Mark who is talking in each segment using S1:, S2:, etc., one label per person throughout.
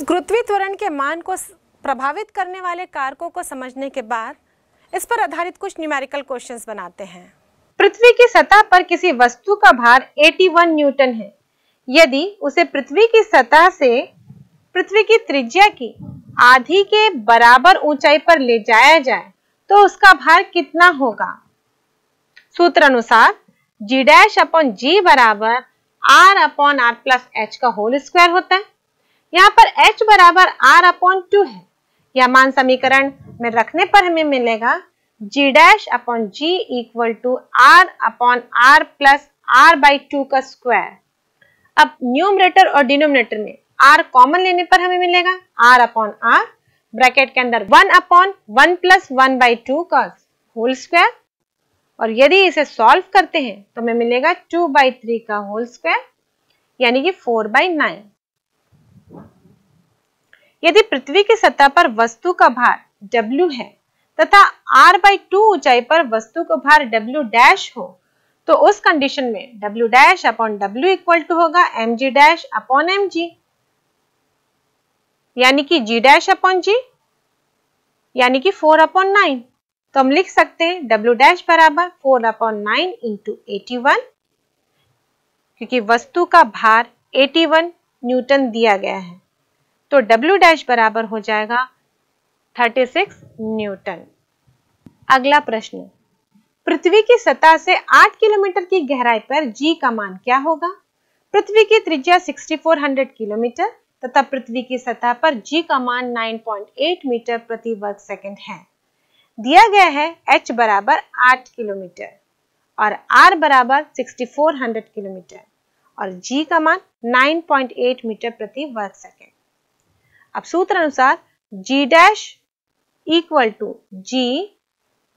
S1: इस त्वरण के मान को प्रभावित करने वाले कारकों को समझने के बाद इस पर आधारित कुछ न्यूमेरिकल क्वेश्चंस बनाते हैं पृथ्वी की सतह पर किसी वस्तु का भार 81 न्यूटन है यदि उसे पृथ्वी की सतह से पृथ्वी की त्रिज्या की आधी के बराबर ऊंचाई पर ले जाया जाए तो उसका भार कितना होगा सूत्र अनुसार जी डैश अपॉन जी बराबर r upon r plus h का होल स्क्वायर होता है यहाँ पर एच बराबर आर अपॉन टू है यह मान समीकरण में रखने पर हमें मिलेगा g dash upon g equal to r upon r plus r by two का स्क्वायर अब न्यूमरेटर और डिनोमिनेटर में आर कॉमन लेने पर हमें मिलेगा आर अपॉन आर ब्रैकेट के अंदर one upon one plus one by two का होल स्क्वायर और यदि इसे सॉल्व करते हैं तो हमें मिलेगा टू बाई थ्री का होल स्क्वायर यानी कि फोर बाई नाइन यदि पृथ्वी की सतह पर वस्तु का भार W है तथा R बाई टू ऊंचाई पर वस्तु का भार W डैश हो तो उस कंडीशन में W डैश अपॉन डब्ल्यू इक्वल टू होगा m g dash upon m g यानी कि G डैश अपॉन जी यानी कि 4 अपॉन नाइन तो हम लिख सकते हैं W डैश बराबर four upon nine into eighty क्योंकि वस्तु का भार 81 न्यूटन दिया गया है तो W डैश बराबर हो जाएगा 36 न्यूटन अगला प्रश्न पृथ्वी की सतह से 8 किलोमीटर की गहराई पर G का मान क्या होगा पृथ्वी की त्रिज्या 6400 किलोमीटर तथा पृथ्वी की सतह पर G का मान 9.8 मीटर प्रति वर्ग सेकंड है दिया गया है H बराबर 8 किलोमीटर और R बराबर 6400 किलोमीटर और G का मान 9.8 मीटर प्रति वर्ग सेकंड अब सूत्र अनुसार g dash equal to g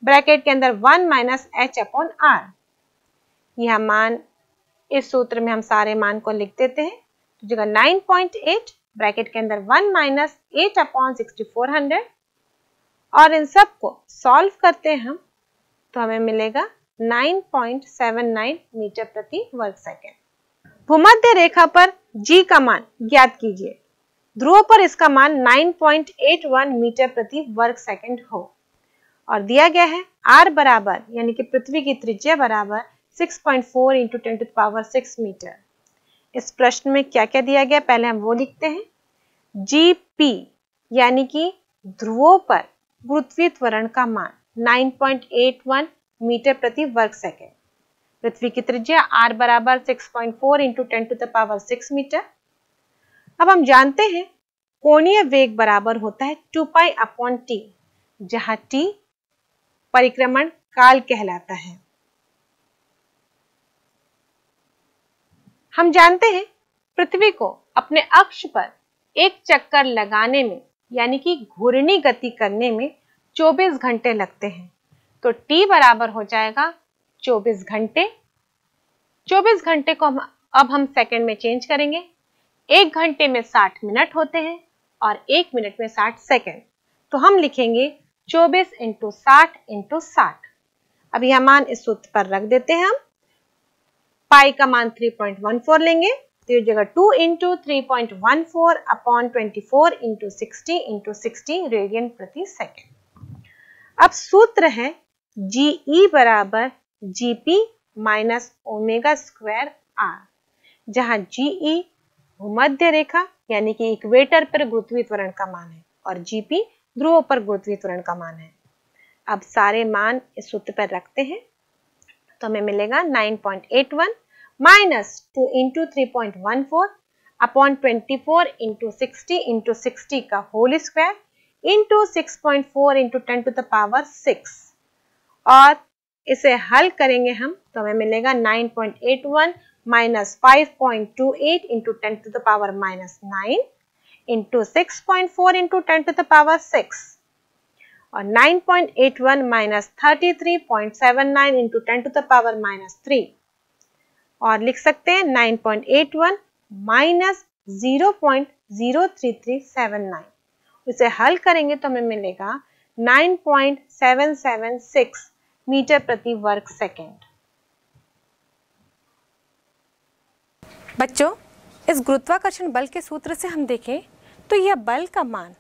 S1: bracket के अंदर one minus h upon r यह मान इस सूत्र में हम सारे मान को लिख देते हैं तो जगह 9.8 ब्रैकेट के अंदर 1 माइनस एट अपॉन सिक्सटी और इन सब को सॉल्व करते हैं हम तो हमें मिलेगा 9.79 मीटर प्रति वर्ग सेकेंड भूमध्य रेखा पर जी का मान ज्ञात कीजिए ध्रुव पर इसका मान 9.81 मीटर प्रति वर्ग सेकंड हो और दिया गया है आर बराबर यानी कि पृथ्वी की त्रिज्या बराबर 6.4 point four into ten to power six metre इस प्रश्न में क्या क्या दिया गया पहले हम वो लिखते हैं जी पी यानी कि ध्रुवों पर पृथ्वी त्वरण का मान 9.81 मीटर प्रति वर्ग सेकंड पृथ्वी की त्रिज्या आर बराबर 6.4 point four into ten to the power six metre अब हम जानते हैं कोणीय वेग बराबर होता है टू पाई अपॉन टी जहां टी परिक्रमण काल कहलाता है हम जानते हैं पृथ्वी को अपने अक्ष पर एक चक्कर लगाने में यानी कि घूर्णी गति करने में 24 घंटे लगते हैं तो t बराबर हो जाएगा 24 घंटे 24 घंटे को हम अब हम सेकंड में चेंज करेंगे एक घंटे में साठ मिनट होते हैं और एक मिनट में साठ सेकेंड तो हम लिखेंगे चौबीस इंटू साठ इंटू साठ अब यह मान इस सूत्र पर रख देते हैं हम पाई का मान 3.14 लेंगे तो ये जगह 2 into three point one four upon twenty four into sixty into sixty radian प्रति सेकेंड अब सूत्र है जी ई e बराबर g p minus omega square r जहां जी ई भूमध्य रेखा यानी कि इक्वेटर पर गुरुत्वीय त्वरण का मान है और जीपी ध्रुव पर गुरुत्वीय त्वरण का मान है अब सारे मान इस सूत्र पर रखते हैं तो हमें मिलेगा 9.81 minus two into three point one four upon twenty four into sixty into sixty का whole square into six point four into ten to the power six और इसे हल करेंगे हम तो हमें मिलेगा 9.81 minus 5.28 into 10 to the power minus 9 into 6.4 into 10 to the power 6 or 9.81 minus 33.79 into 10 to the power minus 3 और लिख सकते हैं 9.81 minus 0.03379 उसे हल करेंगे तो हमें मिलेगा 9.776 मीटर प्रति वर्ग सेकेंड बच्चों इस गुरुत्वाकर्षण बल के सूत्र से हम देखें तो यह बल का मान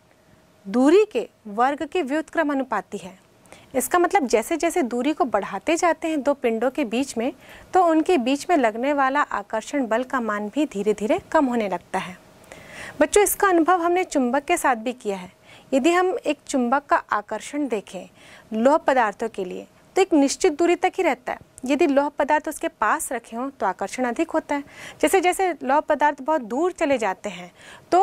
S1: दूरी के वर्ग के व्युत्क्रम अनुपाती है इसका मतलब जैसे जैसे दूरी को बढ़ाते जाते हैं दो पिंडों के बीच में तो उनके बीच में लगने वाला आकर्षण बल का मान भी धीरे धीरे कम होने लगता है बच्चों इसका अनुभव हमने चुंबक के साथ भी किया है यदि हम एक चुंबक का आकर्षण देखें लोह पदार्थों के लिए तो एक निश्चित दूरी तक ही रहता है यदि लौह पदार्थ उसके पास रखे हों तो आकर्षण अधिक होता है जैसे जैसे लौह पदार्थ बहुत दूर चले जाते हैं तो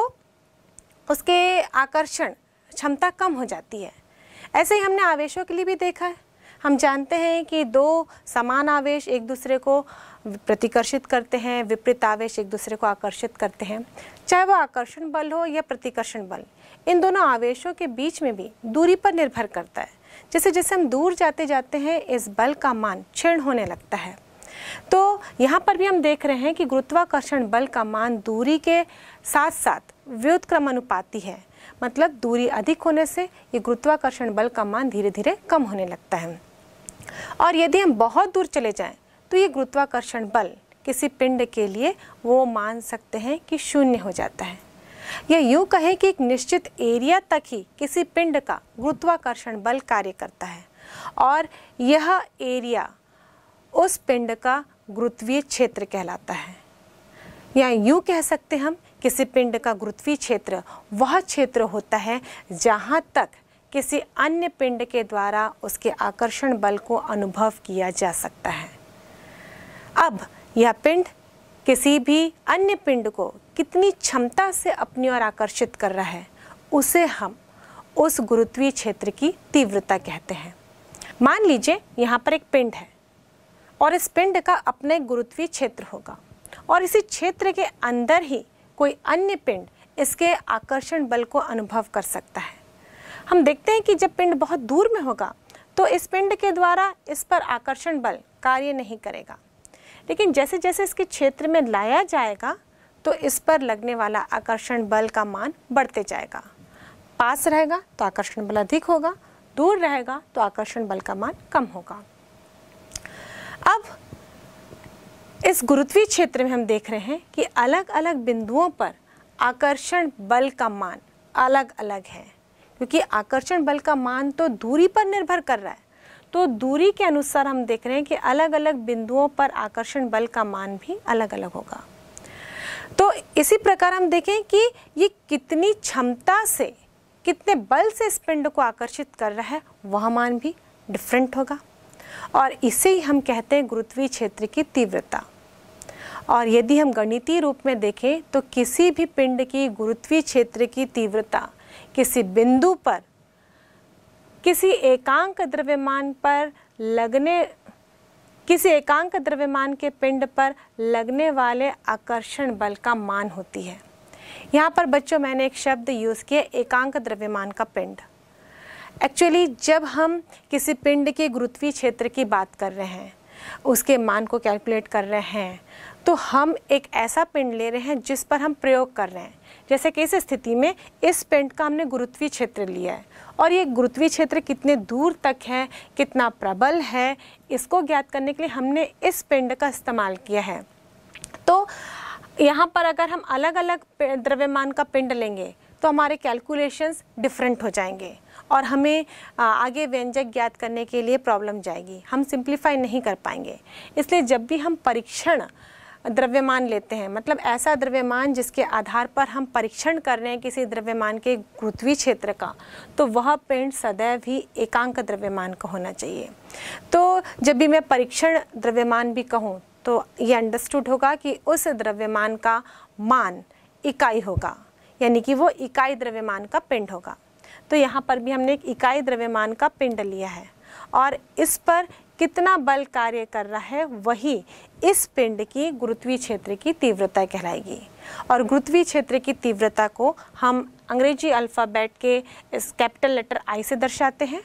S1: उसके आकर्षण क्षमता कम हो जाती है ऐसे ही हमने आवेशों के लिए भी देखा है हम जानते हैं कि दो समान आवेश एक दूसरे को प्रतिकर्षित करते हैं विपरीत आवेश एक दूसरे को आकर्षित करते हैं चाहे वो आकर्षण बल हो या प्रतिकर्षण बल इन दोनों आवेशों के बीच में भी दूरी पर निर्भर करता है जैसे जैसे हम दूर जाते जाते हैं इस बल का मान क्षीण होने लगता है तो यहाँ पर भी हम देख रहे हैं कि गुरुत्वाकर्षण बल का मान दूरी के साथ साथ क्रमानुपाती है मतलब दूरी अधिक होने से ये गुरुत्वाकर्षण बल का मान धीरे धीरे कम होने लगता है और यदि हम बहुत दूर चले जाएं तो ये गुरुत्वाकर्षण बल किसी पिंड के लिए वो मान सकते हैं कि शून्य हो जाता है या यूं कहें कि एक निश्चित एरिया तक ही किसी पिंड का गुरुत्वाकर्षण बल कार्य करता है और यह एरिया उस पिंड का गुरुत्वीय क्षेत्र कहलाता है या यूं कह सकते हम किसी पिंड का गुरुत्वीय क्षेत्र वह क्षेत्र होता है जहाँ तक किसी अन्य पिंड के द्वारा उसके आकर्षण बल को अनुभव किया जा सकता है अब यह पिंड किसी भी अन्य पिंड को कितनी क्षमता से अपनी ओर आकर्षित कर रहा है उसे हम उस गुरुत्वीय क्षेत्र की तीव्रता कहते हैं मान लीजिए यहाँ पर एक पिंड है और इस पिंड का अपने गुरुत्वीय क्षेत्र होगा और इसी क्षेत्र के अंदर ही कोई अन्य पिंड इसके आकर्षण बल को अनुभव कर सकता है हम देखते हैं कि जब पिंड बहुत दूर में होगा तो इस पिंड के द्वारा इस पर आकर्षण बल कार्य नहीं करेगा लेकिन जैसे जैसे इसके क्षेत्र में लाया जाएगा तो इस पर लगने वाला आकर्षण बल का मान बढ़ते जाएगा पास रहेगा तो आकर्षण बल अधिक होगा दूर रहेगा तो आकर्षण बल का मान कम होगा अब इस गुरुत्वीय क्षेत्र में हम देख रहे हैं कि अलग अलग बिंदुओं पर आकर्षण बल का मान अलग अलग है क्योंकि आकर्षण बल का मान तो दूरी पर निर्भर कर रहा है तो दूरी के अनुसार हम देख रहे हैं कि अलग अलग बिंदुओं पर आकर्षण बल का मान भी अलग अलग होगा तो इसी प्रकार हम देखें कि ये कितनी क्षमता से कितने बल से इस पिंड को आकर्षित कर रहा है वह मान भी डिफरेंट होगा और इसे ही हम कहते हैं गुरुत्वीय क्षेत्र की तीव्रता और यदि हम गणितीय रूप में देखें तो किसी भी पिंड की गुरुत्वीय क्षेत्र की तीव्रता किसी बिंदु पर किसी एकांक द्रव्यमान पर लगने किसी एकांक द्रव्यमान के पिंड पर लगने वाले आकर्षण बल का मान होती है यहाँ पर बच्चों मैंने एक शब्द यूज़ किया एकांक द्रव्यमान का पिंड एक्चुअली जब हम किसी पिंड के गुरुत्वीय क्षेत्र की बात कर रहे हैं उसके मान को कैलकुलेट कर रहे हैं तो हम एक ऐसा पिंड ले रहे हैं जिस पर हम प्रयोग कर रहे हैं जैसे कि इस स्थिति में इस पेंट का हमने गुरुत्वीय क्षेत्र लिया है और ये गुरुत्वीय क्षेत्र कितने दूर तक है कितना प्रबल है इसको ज्ञात करने के लिए हमने इस पेंट का इस्तेमाल किया है तो यहाँ पर अगर हम अलग अलग द्रव्यमान का पिंड लेंगे तो हमारे कैलकुलेशंस डिफरेंट हो जाएंगे और हमें आगे व्यंजक ज्ञात करने के लिए प्रॉब्लम जाएगी हम सिंप्लीफाई नहीं कर पाएंगे इसलिए जब भी हम परीक्षण द्रव्यमान लेते हैं मतलब ऐसा द्रव्यमान जिसके आधार पर हम परीक्षण कर रहे हैं किसी द्रव्यमान के गुरुत्वीय क्षेत्र का तो वह पिंड सदैव ही एकांक द्रव्यमान का होना चाहिए तो जब भी मैं परीक्षण द्रव्यमान भी कहूँ तो ये अंडरस्टूड होगा कि उस द्रव्यमान का मान इकाई होगा यानी कि वो इकाई द्रव्यमान का पिंड होगा तो यहाँ पर भी हमने एक इकाई द्रव्यमान का पिंड लिया है और इस पर कितना बल कार्य कर रहा है वही इस पिंड की गुरुत्वीय क्षेत्र की तीव्रता कहलाएगी और गुरुत्वीय क्षेत्र की तीव्रता को हम अंग्रेजी अल्फ़ाबेट के इस कैपिटल लेटर आई से दर्शाते हैं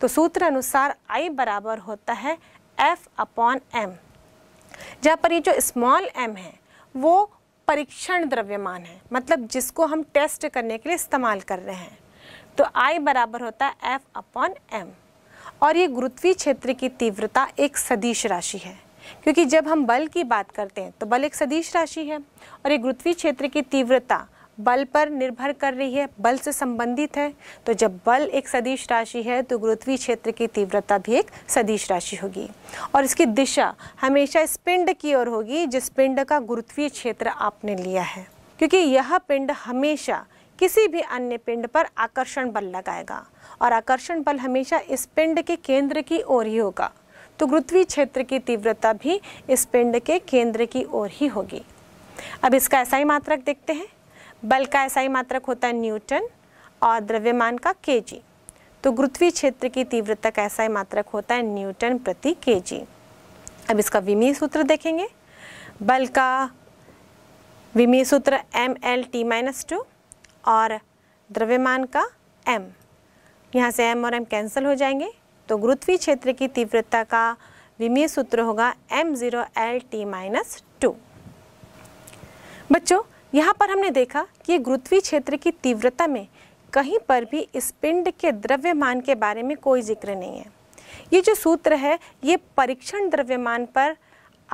S1: तो सूत्र अनुसार आई बराबर होता है एफ अपॉन एम जहाँ पर ये जो स्मॉल एम है वो परीक्षण द्रव्यमान है मतलब जिसको हम टेस्ट करने के लिए इस्तेमाल कर रहे हैं तो आई बराबर होता है एफ अपॉन एम और ये गुरुत्वीय क्षेत्र की तीव्रता एक सदिश राशि है क्योंकि जब हम बल की बात करते हैं तो बल एक सदिश राशि है और ये गुरुत्वीय क्षेत्र की तीव्रता बल पर निर्भर कर रही है बल से संबंधित है तो जब बल एक सदिश राशि है तो गुरुत्वीय क्षेत्र की तीव्रता भी एक सदिश राशि होगी और इसकी दिशा हमेशा इस पिंड की ओर होगी जिस पिंड का गुरुत्वीय क्षेत्र आपने लिया है क्योंकि यह पिंड हमेशा किसी भी अन्य पिंड पर आकर्षण बल लगाएगा और आकर्षण बल हमेशा इस पिंड के केंद्र की ओर ही होगा तो गुरुत्वीय क्षेत्र की तीव्रता भी इस पिंड के केंद्र की ओर ही होगी अब इसका ऐसा ही मात्रक देखते हैं बल का ऐसा ही मात्रक होता है न्यूटन और द्रव्यमान का के तो गुरुत्वीय क्षेत्र की तीव्रता का ऐसा ही मात्रक होता है न्यूटन प्रति के अब इसका विमीय सूत्र देखेंगे बल का विमीय सूत्र m l t minus two और द्रव्यमान का एम यहाँ से एम और एम कैंसिल हो जाएंगे तो गुरुत्वीय क्षेत्र की तीव्रता का विमीय सूत्र होगा m zero l t minus two बच्चों यहाँ पर हमने देखा कि गुरुत्वीय क्षेत्र की तीव्रता में कहीं पर भी इस पिंड के द्रव्यमान के बारे में कोई जिक्र नहीं है ये जो सूत्र है ये परीक्षण द्रव्यमान पर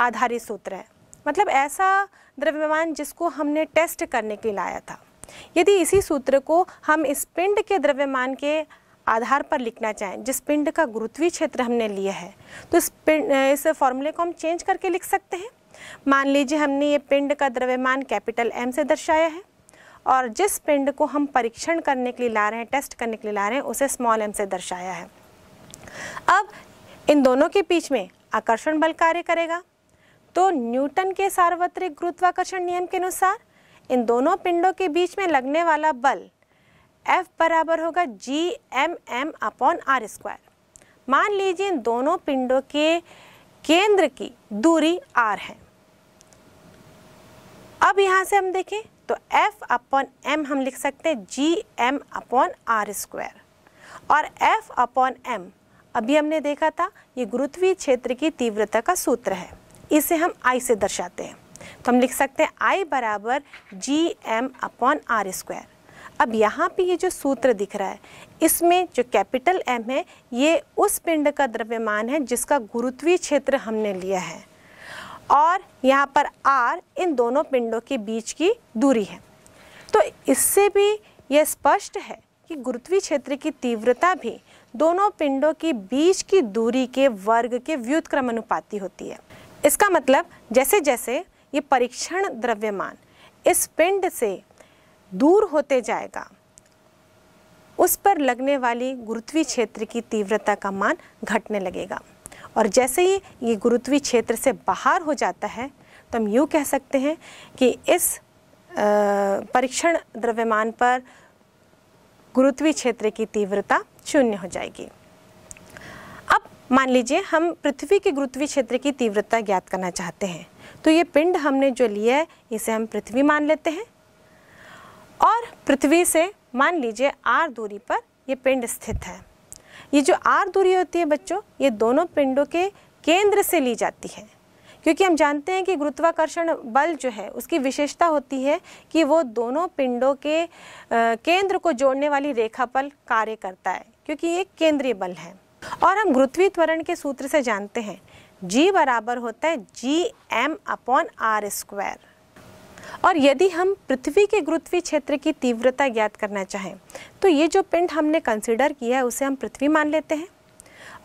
S1: आधारित सूत्र है मतलब ऐसा द्रव्यमान जिसको हमने टेस्ट करने के लिए लाया था यदि इसी सूत्र को हम इस पिंड के द्रव्यमान के आधार पर लिखना चाहें जिस पिंड का गुरुत्वीय क्षेत्र हमने लिया है तो इस पिंड इस फॉर्मूले को हम चेंज करके लिख सकते हैं मान लीजिए हमने ये पिंड का द्रव्यमान कैपिटल एम से दर्शाया है और जिस पिंड को हम परीक्षण करने के लिए ला रहे हैं टेस्ट करने के लिए ला रहे हैं उसे स्मॉल एम से दर्शाया है अब इन दोनों के बीच में आकर्षण बल कार्य करेगा तो न्यूटन के सार्वत्रिक गुरुत्वाकर्षण नियम के अनुसार इन दोनों पिंडों के बीच में लगने वाला बल एफ बराबर होगा g m m upon r square मान लीजिए इन दोनों पिंडों के केंद्र की दूरी आर है अब यहाँ से हम देखें तो F अपॉन एम हम लिख सकते हैं g m upon r square और F अपॉन एम अभी हमने देखा था ये गुरुत्वीय क्षेत्र की तीव्रता का सूत्र है इसे हम I से दर्शाते हैं तो हम लिख सकते हैं I बराबर g m upon r square अब यहाँ पे ये जो सूत्र दिख रहा है इसमें जो कैपिटल एम है ये उस पिंड का द्रव्यमान है जिसका गुरुत्वीय क्षेत्र हमने लिया है और यहाँ पर आर इन दोनों पिंडों के बीच की दूरी है तो इससे भी ये स्पष्ट है कि गुरुत्वीय क्षेत्र की तीव्रता भी दोनों पिंडों के बीच की दूरी के वर्ग के व्युतक्रम अनुपाती होती है इसका मतलब जैसे जैसे ये परीक्षण द्रव्यमान इस पिंड से दूर होते जाएगा उस पर लगने वाली गुरुत्वीय क्षेत्र की तीव्रता का मान घटने लगेगा और जैसे ही ये गुरुत्वीय क्षेत्र से बाहर हो जाता है तो हम यूँ कह सकते हैं कि इस परीक्षण द्रव्यमान पर गुरुत्वीय क्षेत्र की तीव्रता शून्य हो जाएगी अब मान लीजिए हम पृथ्वी के गुरुत्वीय क्षेत्र की तीव्रता ज्ञात करना चाहते हैं तो ये पिंड हमने जो लिया है इसे हम पृथ्वी मान लेते हैं और पृथ्वी से मान लीजिए आर दूरी पर यह पिंड स्थित है ये जो आर दूरी होती है बच्चों ये दोनों पिंडों के केंद्र से ली जाती है क्योंकि हम जानते हैं कि गुरुत्वाकर्षण बल जो है उसकी विशेषता होती है कि वो दोनों पिंडों के केंद्र को जोड़ने वाली रेखा पर कार्य करता है क्योंकि ये केंद्रीय बल है और हम गुरुत्वी त्वरण के सूत्र से जानते हैं जी बराबर होता है g m upon r square और यदि हम पृथ्वी के गुरुत्वीय क्षेत्र की तीव्रता ज्ञात करना चाहें तो ये जो पिंड हमने कंसिडर किया है उसे हम पृथ्वी मान लेते हैं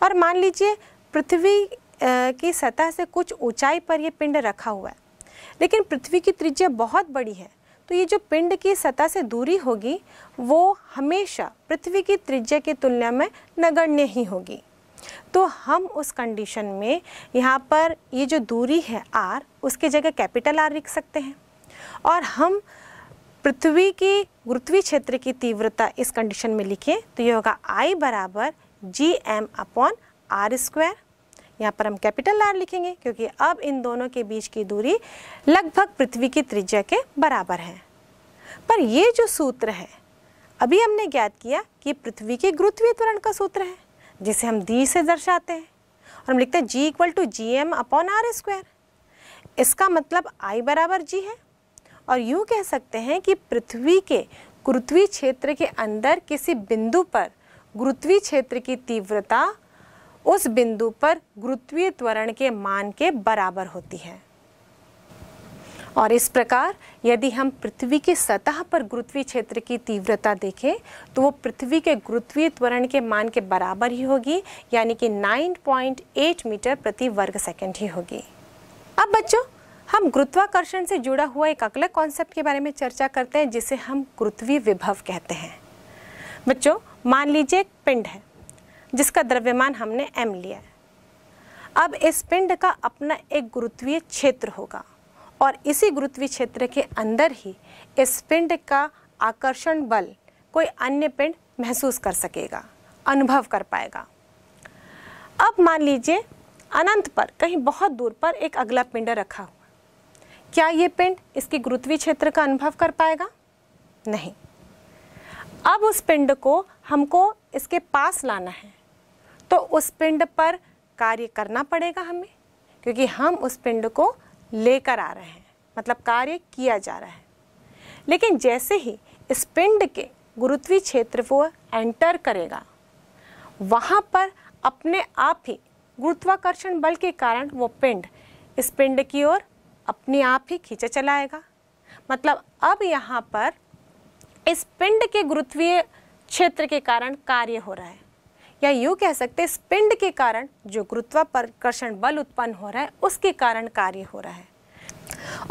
S1: और मान लीजिए पृथ्वी की सतह से कुछ ऊंचाई पर ये पिंड रखा हुआ है लेकिन पृथ्वी की त्रिज्या बहुत बड़ी है तो ये जो पिंड की सतह से दूरी होगी वो हमेशा पृथ्वी की त्रिज्या की तुलना में नगण्य ही होगी तो हम उस कंडीशन में यहाँ पर ये जो दूरी है आर उसके जगह कैपिटल आर लिख सकते हैं और हम पृथ्वी की गुरुत्वीय क्षेत्र की तीव्रता इस कंडीशन में लिखें तो ये होगा आई बराबर g m upon r square यहाँ पर हम कैपिटल आर लिखेंगे क्योंकि अब इन दोनों के बीच की दूरी लगभग पृथ्वी की त्रिज्या के बराबर है पर ये जो सूत्र है अभी हमने ज्ञात किया कि पृथ्वी के गुरुत्वीय त्वरण का सूत्र है जिसे हम दी से दर्शाते हैं और हम लिखते हैं g equal to g m upon r square इसका मतलब आई बराबर जी है और यूँ कह सकते हैं कि पृथ्वी के गुरुत्वी क्षेत्र के अंदर किसी बिंदु पर गुरुत्वी क्षेत्र की तीव्रता उस बिंदु पर गुरुत्वीय त्वरण के मान के बराबर होती है और इस प्रकार यदि हम पृथ्वी की सतह पर गुरुत्वीय क्षेत्र की तीव्रता देखें तो वो पृथ्वी के गुरुत्वीय त्वरण के मान के बराबर ही होगी यानी कि 9.8 मीटर प्रति वर्ग सेकंड ही होगी अब बच्चों हम गुरुत्वाकर्षण से जुड़ा हुआ एक अगले कॉन्सेप्ट के बारे में चर्चा करते हैं जिसे हम गुरुत्वीय विभव कहते हैं बच्चों मान लीजिए एक पिंड है जिसका द्रव्यमान हमने एम लिया है अब इस पिंड का अपना एक गुरुत्वीय क्षेत्र होगा और इसी गुरुत्वीय क्षेत्र के अंदर ही इस पिंड का आकर्षण बल कोई अन्य पिंड महसूस कर सकेगा अनुभव कर पाएगा अब मान लीजिए अनंत पर कहीं बहुत दूर पर एक अगला पिंड रखा हो क्या ये पिंड इसके गुरुत्वीय क्षेत्र का अनुभव कर पाएगा नहीं अब उस पिंड को हमको इसके पास लाना है तो उस पिंड पर कार्य करना पड़ेगा हमें क्योंकि हम उस पिंड को लेकर आ रहे हैं मतलब कार्य किया जा रहा है लेकिन जैसे ही इस पिंड के गुरुत्वीय क्षेत्र वो एंटर करेगा वहाँ पर अपने आप ही गुरुत्वाकर्षण बल के कारण वो पिंड इस पिंड की ओर अपने आप ही खींचे चलाएगा मतलब अब यहाँ पर इस पिंड के गुरुत्वीय क्षेत्र के कारण कार्य हो रहा है या यूँ कह सकते इस पिंड के कारण जो गुरुत्वाकर्षण बल उत्पन्न हो रहा है उसके कारण कार्य हो रहा है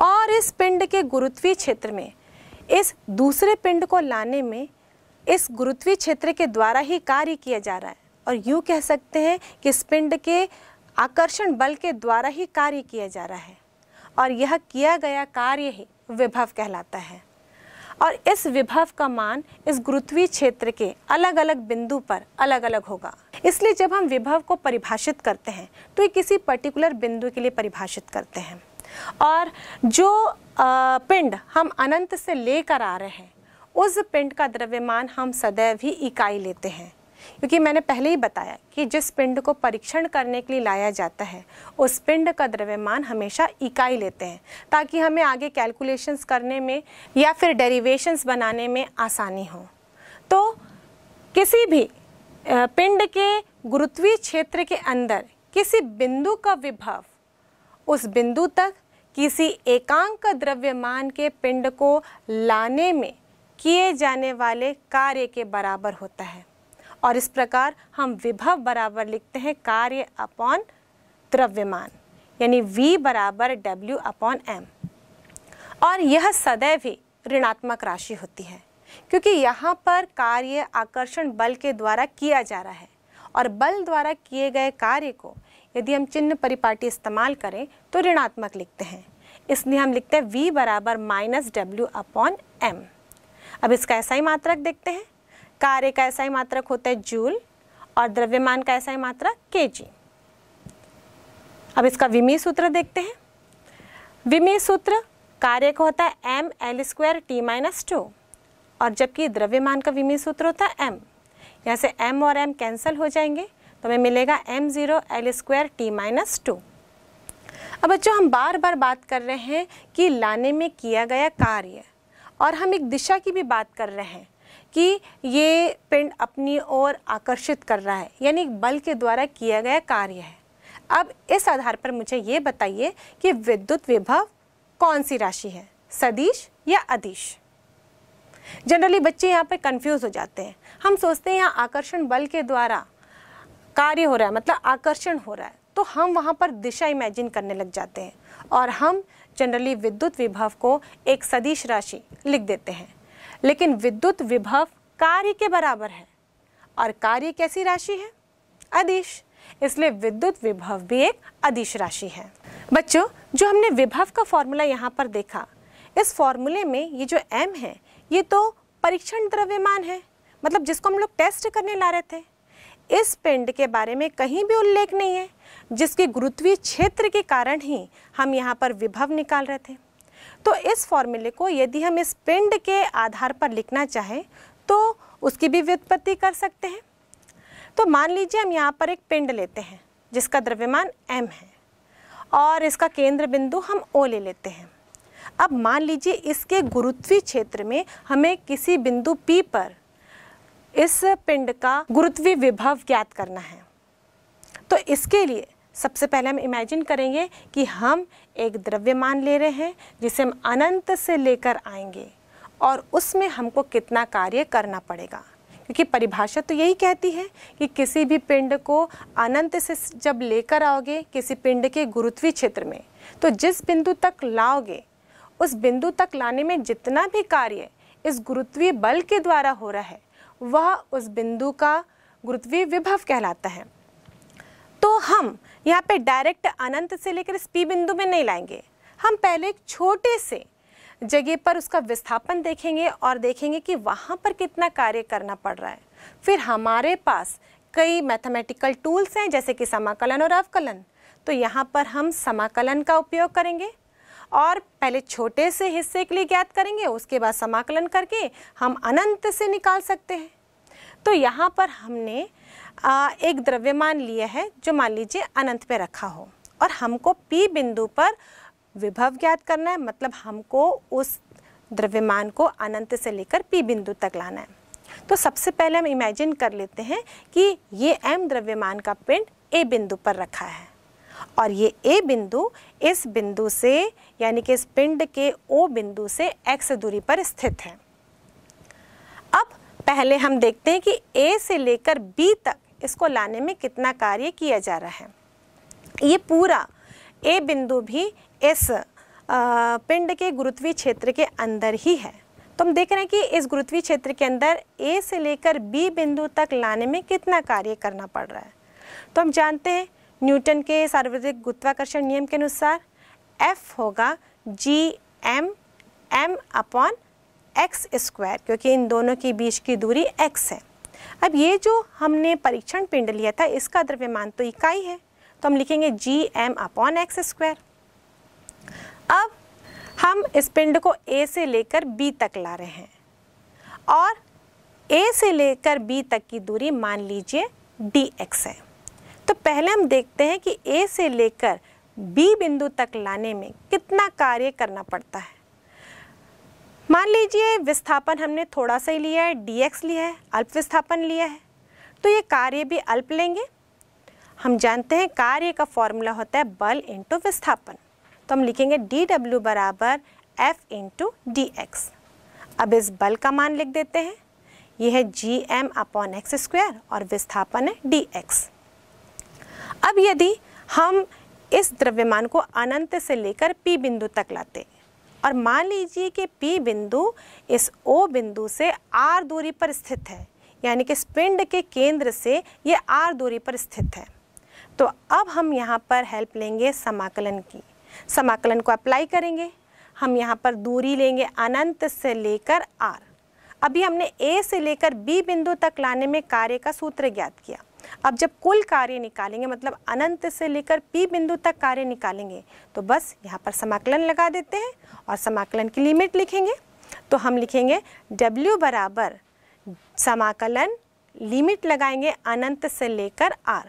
S1: और इस पिंड के गुरुत्वीय क्षेत्र में इस दूसरे पिंड को लाने में इस गुरुत्वीय क्षेत्र के द्वारा ही कार्य किया जा रहा है और यूँ कह सकते हैं कि इस पिंड के आकर्षण बल के द्वारा ही कार्य किया जा रहा है और यह किया गया कार्य ही विभव कहलाता है और इस विभव का मान इस गुरुत्वीय क्षेत्र के अलग अलग बिंदु पर अलग अलग होगा इसलिए जब हम विभव को परिभाषित करते हैं तो ये किसी पर्टिकुलर बिंदु के लिए परिभाषित करते हैं और जो पिंड हम अनंत से लेकर आ रहे हैं उस पिंड का द्रव्यमान हम सदैव ही इकाई लेते हैं क्योंकि मैंने पहले ही बताया कि जिस पिंड को परीक्षण करने के लिए लाया जाता है उस पिंड का द्रव्यमान हमेशा इकाई लेते हैं ताकि हमें आगे कैलकुलेशंस करने में या फिर डेरिवेशंस बनाने में आसानी हो तो किसी भी पिंड के गुरुत्वीय क्षेत्र के अंदर किसी बिंदु का विभव उस बिंदु तक किसी एकांक द्रव्यमान के पिंड को लाने में किए जाने वाले कार्य के बराबर होता है और इस प्रकार हम विभव बराबर लिखते हैं कार्य अपॉन द्रव्यमान यानी V बराबर W अपॉन एम और यह सदैव ही ऋणात्मक राशि होती है क्योंकि यहाँ पर कार्य आकर्षण बल के द्वारा किया जा रहा है और बल द्वारा किए गए कार्य को यदि हम चिन्ह परिपाटी इस्तेमाल करें तो ऋणात्मक लिखते हैं इसलिए हम लिखते हैं V बराबर माइनस डब्ल्यू अपॉन एम अब इसका ऐसा ही मात्रक देखते हैं कार्य का ऐसा ही मात्रक होता है जूल और द्रव्यमान का ऐसा ही मात्रक जी अब इसका विमी सूत्र देखते हैं विमी सूत्र कार्य का होता है m l square t minus two और जबकि द्रव्यमान का विमी सूत्र होता है एम यहाँ से एम और एम कैंसिल हो जाएंगे तो हमें मिलेगा m zero l square t minus two अब बच्चों हम बार बार बात कर रहे हैं कि लाने में किया गया कार्य और हम एक दिशा की भी बात कर रहे हैं कि ये पिंड अपनी ओर आकर्षित कर रहा है यानी बल के द्वारा किया गया कार्य है अब इस आधार पर मुझे ये बताइए कि विद्युत विभव कौन सी राशि है सदिश या अदिश जनरली बच्चे यहाँ पर कंफ्यूज हो जाते हैं हम सोचते हैं यहाँ आकर्षण बल के द्वारा कार्य हो रहा है मतलब आकर्षण हो रहा है तो हम वहाँ पर दिशा इमेजिन करने लग जाते हैं और हम जनरली विद्युत विभव को एक सदिश राशि लिख देते हैं लेकिन विद्युत विभव कार्य के बराबर है और कार्य कैसी राशि है अदिश इसलिए विद्युत विभव भी एक अदिश राशि है बच्चों जो हमने विभव का फॉर्मूला यहाँ पर देखा इस फॉर्मूले में ये जो एम है ये तो परीक्षण द्रव्यमान है मतलब जिसको हम लोग टेस्ट करने ला रहे थे इस पिंड के बारे में कहीं भी उल्लेख नहीं है जिसके गुरुत्वीय क्षेत्र के कारण ही हम यहाँ पर विभव निकाल रहे थे तो इस फॉर्मूले को यदि हम इस पिंड के आधार पर लिखना चाहें तो उसकी भी व्युत्पत्ति कर सकते हैं तो मान लीजिए हम यहाँ पर एक पिंड लेते हैं जिसका द्रव्यमान m है और इसका केंद्र बिंदु हम ओ ले लेते हैं अब मान लीजिए इसके गुरुत्वीय क्षेत्र में हमें किसी बिंदु P पर इस पिंड का गुरुत्वीय विभव ज्ञात करना है तो इसके लिए सबसे पहले हम इमेजिन करेंगे कि हम एक द्रव्यमान ले रहे हैं जिसे हम अनंत से लेकर आएंगे और उसमें हमको कितना कार्य करना पड़ेगा क्योंकि परिभाषा तो यही कहती है कि किसी भी पिंड को अनंत से जब लेकर आओगे किसी पिंड के गुरुत्वीय क्षेत्र में तो जिस बिंदु तक लाओगे उस बिंदु तक लाने में जितना भी कार्य इस गुरुत्वीय बल के द्वारा हो रहा है वह उस बिंदु का गुरुत्वीय विभव कहलाता है तो हम यहाँ पे डायरेक्ट अनंत से लेकर इस पी बिंदु में नहीं लाएंगे हम पहले एक छोटे से जगह पर उसका विस्थापन देखेंगे और देखेंगे कि वहाँ पर कितना कार्य करना पड़ रहा है फिर हमारे पास कई मैथमेटिकल टूल्स हैं जैसे कि समाकलन और अवकलन तो यहाँ पर हम समाकलन का उपयोग करेंगे और पहले छोटे से हिस्से के लिए ज्ञात करेंगे उसके बाद समाकलन करके हम अनंत से निकाल सकते हैं तो यहाँ पर हमने आ, एक द्रव्यमान लिया है जो मान लीजिए अनंत पे रखा हो और हमको पी बिंदु पर विभव ज्ञात करना है मतलब हमको उस द्रव्यमान को अनंत से लेकर पी बिंदु तक लाना है तो सबसे पहले हम इमेजिन कर लेते हैं कि ये एम द्रव्यमान का पिंड ए बिंदु पर रखा है और ये ए बिंदु इस बिंदु से यानी कि इस पिंड के ओ बिंदु से एक्स दूरी पर स्थित है अब पहले हम देखते हैं कि ए से लेकर बी तक इसको लाने में कितना कार्य किया जा रहा है ये पूरा ए बिंदु भी इस पिंड के गुरुत्वीय क्षेत्र के अंदर ही है तो हम देख रहे हैं कि इस गुरुत्वीय क्षेत्र के अंदर ए से लेकर बी बिंदु तक लाने में कितना कार्य करना पड़ रहा है तो हम जानते हैं न्यूटन के सार्वजनिक गुरुत्वाकर्षण नियम के अनुसार एफ होगा g m m upon x square क्योंकि इन दोनों के बीच की दूरी एक्स है अब ये जो हमने परीक्षण पिंड लिया था इसका द्रव्यमान तो इकाई है तो हम लिखेंगे g m upon x square अब हम इस पिंड को ए से लेकर बी तक ला रहे हैं और ए से लेकर बी तक की दूरी मान लीजिए डी एक्स है तो पहले हम देखते हैं कि ए से लेकर बी बिंदु तक लाने में कितना कार्य करना पड़ता है मान लीजिए विस्थापन हमने थोड़ा सा ही लिया है dx लिया है अल्प विस्थापन लिया है तो ये कार्य भी अल्प लेंगे हम जानते हैं कार्य का फॉर्मूला होता है बल इंटू विस्थापन तो हम लिखेंगे डी डब्ल्यू बराबर एफ इंटू डी एक्स अब इस बल का मान लिख देते हैं यह है g m upon x square और विस्थापन है डी एक्स अब यदि हम इस द्रव्यमान को अनंत से लेकर पी बिंदु तक लाते हैं और मान लीजिए कि P बिंदु इस O बिंदु से R दूरी पर स्थित है यानी कि इस पिंड के केंद्र से ये R दूरी पर स्थित है तो अब हम यहाँ पर हेल्प लेंगे समाकलन की समाकलन को अप्लाई करेंगे हम यहाँ पर दूरी लेंगे अनंत से लेकर R अभी हमने A से लेकर B बिंदु तक लाने में कार्य का सूत्र ज्ञात किया अब जब कुल कार्य निकालेंगे मतलब अनंत से लेकर पी बिंदु तक कार्य निकालेंगे तो बस यहाँ पर समाकलन लगा देते हैं और समाकलन की लिमिट लिखेंगे तो हम लिखेंगे W बराबर समाकलन लिमिट लगाएंगे अनंत से लेकर R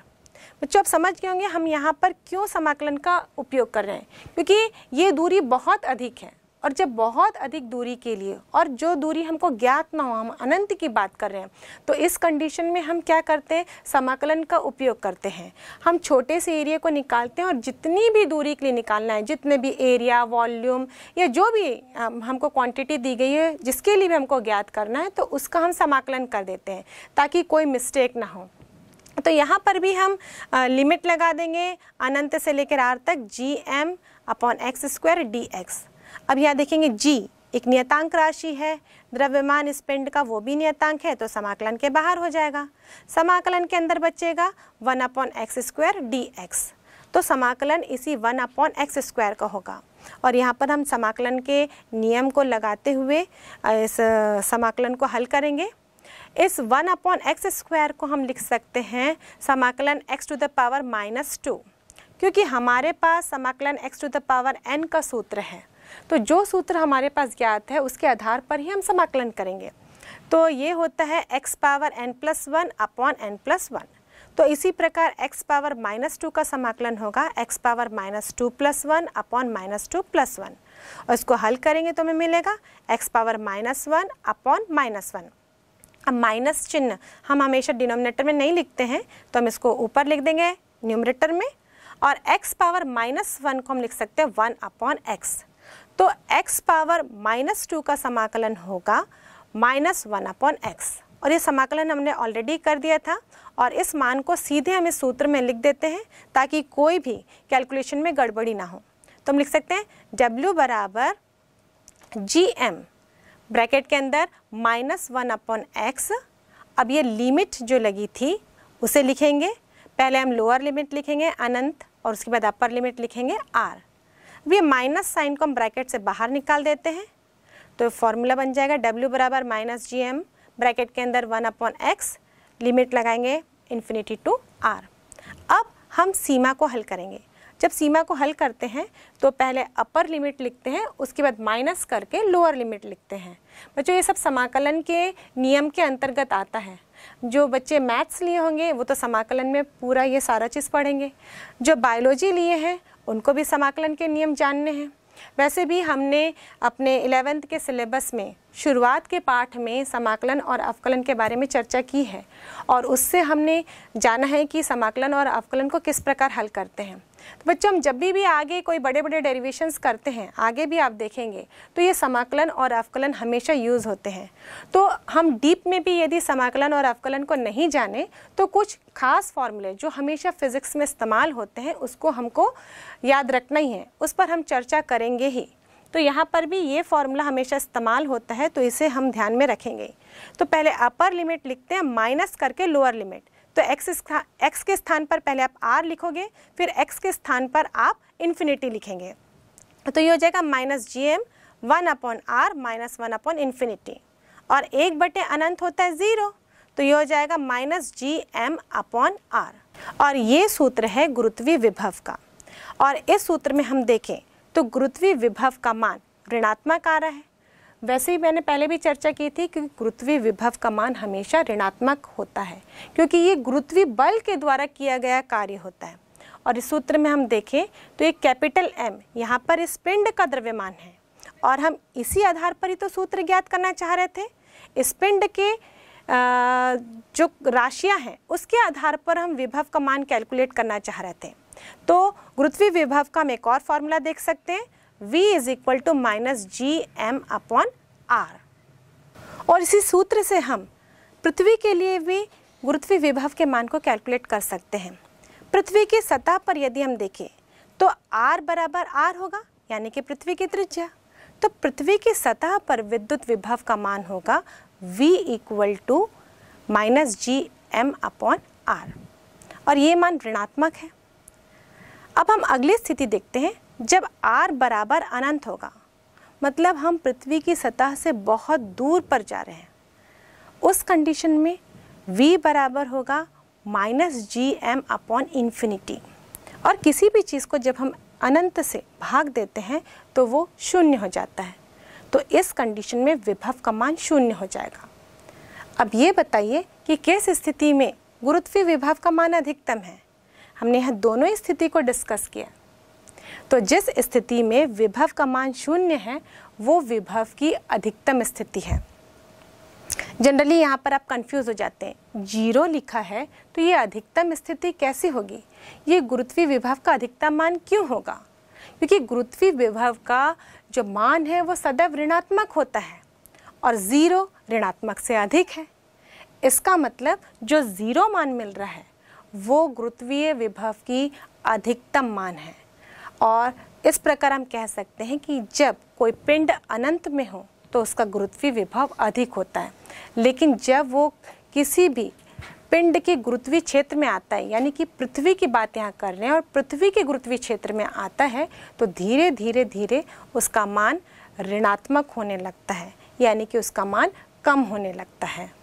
S1: बच्चों आप समझ गए होंगे हम यहाँ पर क्यों समाकलन का उपयोग कर रहे हैं क्योंकि ये दूरी बहुत अधिक है और जब बहुत अधिक दूरी के लिए और जो दूरी हमको ज्ञात ना हो हम अनंत की बात कर रहे हैं तो इस कंडीशन में हम क्या करते हैं समाकलन का उपयोग करते हैं हम छोटे से एरिया को निकालते हैं और जितनी भी दूरी के लिए निकालना है जितने भी एरिया वॉल्यूम या जो भी हमको क्वांटिटी दी गई है जिसके लिए भी हमको ज्ञात करना है तो उसका हम समाकलन कर देते हैं ताकि कोई मिस्टेक ना हो तो यहाँ पर भी हम आ, लिमिट लगा देंगे अनंत से लेकर आर तक g m upon x square d x अब यहाँ देखेंगे जी एक नियतांक राशि है द्रव्यमान पिंड का वो भी नियतांक है तो समाकलन के बाहर हो जाएगा समाकलन के अंदर बचेगा one upon x square d x तो समाकलन इसी वन अपॉन एक्स स्क्वायर का होगा और यहाँ पर हम समाकलन के नियम को लगाते हुए इस समाकलन को हल करेंगे इस वन अपॉन एक्स स्क्वायर को हम लिख सकते हैं समाकलन x to the power minus two क्योंकि हमारे पास समाकलन x to the power n का सूत्र है तो जो सूत्र हमारे पास ज्ञात है उसके आधार पर ही हम समाकलन करेंगे तो ये होता है x power n plus one upon n plus one तो इसी प्रकार x पावर माइनस टू का समाकलन होगा x power minus two plus one upon minus two plus one और इसको हल करेंगे तो हमें मिलेगा x power minus one upon minus one अब माइनस चिन्ह हम हमेशा डिनोमिनेटर में नहीं लिखते हैं तो हम इसको ऊपर लिख देंगे न्यूमरेटर में और x पावर माइनस वन को हम लिख सकते हैं वन अपॉन एक्स तो x पावर माइनस टू का समाकलन होगा माइनस वन अपॉन एक्स और ये समाकलन हमने ऑलरेडी कर दिया था और इस मान को सीधे हम इस सूत्र में लिख देते हैं ताकि कोई भी कैलकुलेशन में गड़बड़ी ना हो तो हम लिख सकते हैं W बराबर जी एम ब्रैकेट के अंदर माइनस वन अपॉन एक्स अब ये लिमिट जो लगी थी उसे लिखेंगे पहले हम लोअर लिमिट लिखेंगे अनंत और उसके बाद अपर लिमिट लिखेंगे आर अब ये माइनस साइन को हम ब्रैकेट से बाहर निकाल देते हैं तो फॉर्मूला बन जाएगा डब्ल्यू बराबर माइनस जी एम ब्रैकेट के अंदर वन अपॉन एक्स लिमिट लगाएंगे इन्फिनिटी टू आर अब हम सीमा को हल करेंगे जब सीमा को हल करते हैं तो पहले अपर लिमिट लिखते हैं उसके बाद माइनस करके लोअर लिमिट लिखते हैं बच्चों ये सब समाकलन के नियम के अंतर्गत आता है जो बच्चे मैथ्स लिए होंगे वो तो समाकलन में पूरा ये सारा चीज़ पढ़ेंगे जो बायोलॉजी लिए हैं उनको भी समाकलन के नियम जानने हैं वैसे भी हमने अपने इलेवेंथ के सिलेबस में शुरुआत के पाठ में समाकलन और अवकलन के बारे में चर्चा की है और उससे हमने जाना है कि समाकलन और अवकलन को किस प्रकार हल करते हैं तो बच्चों हम जब भी भी आगे कोई बड़े बड़े डेरिवेशंस करते हैं आगे भी आप देखेंगे तो ये समाकलन और अवकलन हमेशा यूज़ होते हैं तो हम डीप में भी यदि समाकलन और अवकलन को नहीं जाने तो कुछ खास फॉर्मूले जो हमेशा फिज़िक्स में इस्तेमाल होते हैं उसको हमको याद रखना ही है उस पर हम चर्चा करेंगे ही तो यहाँ पर भी ये फॉर्मूला हमेशा इस्तेमाल होता है तो इसे हम ध्यान में रखेंगे तो पहले अपर लिमिट लिखते हैं माइनस करके लोअर लिमिट तो एक्स एक्स के स्थान पर पहले आप आर लिखोगे फिर एक्स के स्थान पर आप इन्फिनिटी लिखेंगे तो ये हो जाएगा minus g m one upon r minus one upon infinity और एक बटे अनंत होता है ज़ीरो तो ये हो जाएगा minus g m upon r और ये सूत्र है गुरुत्वीय विभव का और इस सूत्र में हम देखें तो गुरुत्वीय विभव का मान ऋणात्मक आ रहा है वैसे ही मैंने पहले भी चर्चा की थी कि गुरुत्वीय विभव का मान हमेशा ऋणात्मक होता है क्योंकि ये गुरुत्वीय बल के द्वारा किया गया कार्य होता है और इस सूत्र में हम देखें तो ये कैपिटल एम यहाँ पर इस पिंड का द्रव्यमान है और हम इसी आधार पर ही तो सूत्र ज्ञात करना चाह रहे थे इस पिंड के जो राशियाँ हैं उसके आधार पर हम विभव का मान कैलकुलेट करना चाह रहे थे तो गुरुत्वीय विभव का हम एक और फार्मूला देख सकते हैं V is equal to minus g m upon r और इसी सूत्र से हम पृथ्वी के लिए भी गुरुत्वीय विभव के मान को कैलकुलेट कर सकते हैं पृथ्वी की सतह पर यदि हम देखें तो आर बराबर आर होगा यानी कि पृथ्वी की त्रिज्या तो पृथ्वी की सतह पर विद्युत विभव का मान होगा V equal to minus g m upon r और ये मान ऋणात्मक है अब हम अगली स्थिति देखते हैं जब आर बराबर अनंत होगा मतलब हम पृथ्वी की सतह से बहुत दूर पर जा रहे हैं उस कंडीशन में v बराबर होगा minus g m upon infinity और किसी भी चीज़ को जब हम अनंत से भाग देते हैं तो वो शून्य हो जाता है तो इस कंडीशन में विभव का मान शून्य हो जाएगा अब ये बताइए कि किस स्थिति में गुरुत्वीय विभव का मान अधिकतम है हमने यह दोनों स्थिति को डिस्कस किया तो जिस स्थिति में विभव का मान शून्य है वो विभव की अधिकतम स्थिति है जनरली यहाँ पर आप कंफ्यूज हो जाते हैं जीरो लिखा है तो ये अधिकतम स्थिति कैसी होगी ये गुरुत्वीय विभव का अधिकतम मान क्यों होगा क्योंकि गुरुत्वी विभव का जो मान है वो सदैव ऋणात्मक होता है और ज़ीरो ऋणात्मक से अधिक है इसका मतलब जो ज़ीरो मान मिल रहा है वो गुरुत्वीय विभव की अधिकतम मान है और इस प्रकार हम कह सकते हैं कि जब कोई पिंड अनंत में हो तो उसका गुरुत्वीय विभव अधिक होता है लेकिन जब वो किसी भी पिंड के गुरुत्वीय क्षेत्र में आता है यानी कि पृथ्वी की बात यहाँ कर रहे हैं और पृथ्वी के गुरुत्वीय क्षेत्र में आता है तो धीरे धीरे धीरे उसका मान ऋणात्मक होने लगता है यानी कि उसका मान कम होने लगता है